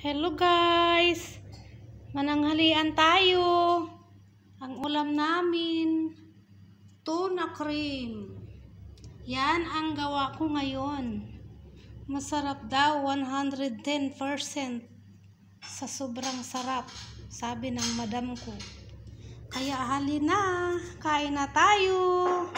Hello guys! Mananghalian tayo! Ang ulam namin, tuna cream. Yan ang gawa ko ngayon. Masarap daw, 110% sa sobrang sarap, sabi ng madam ko. Kaya halina kain na tayo!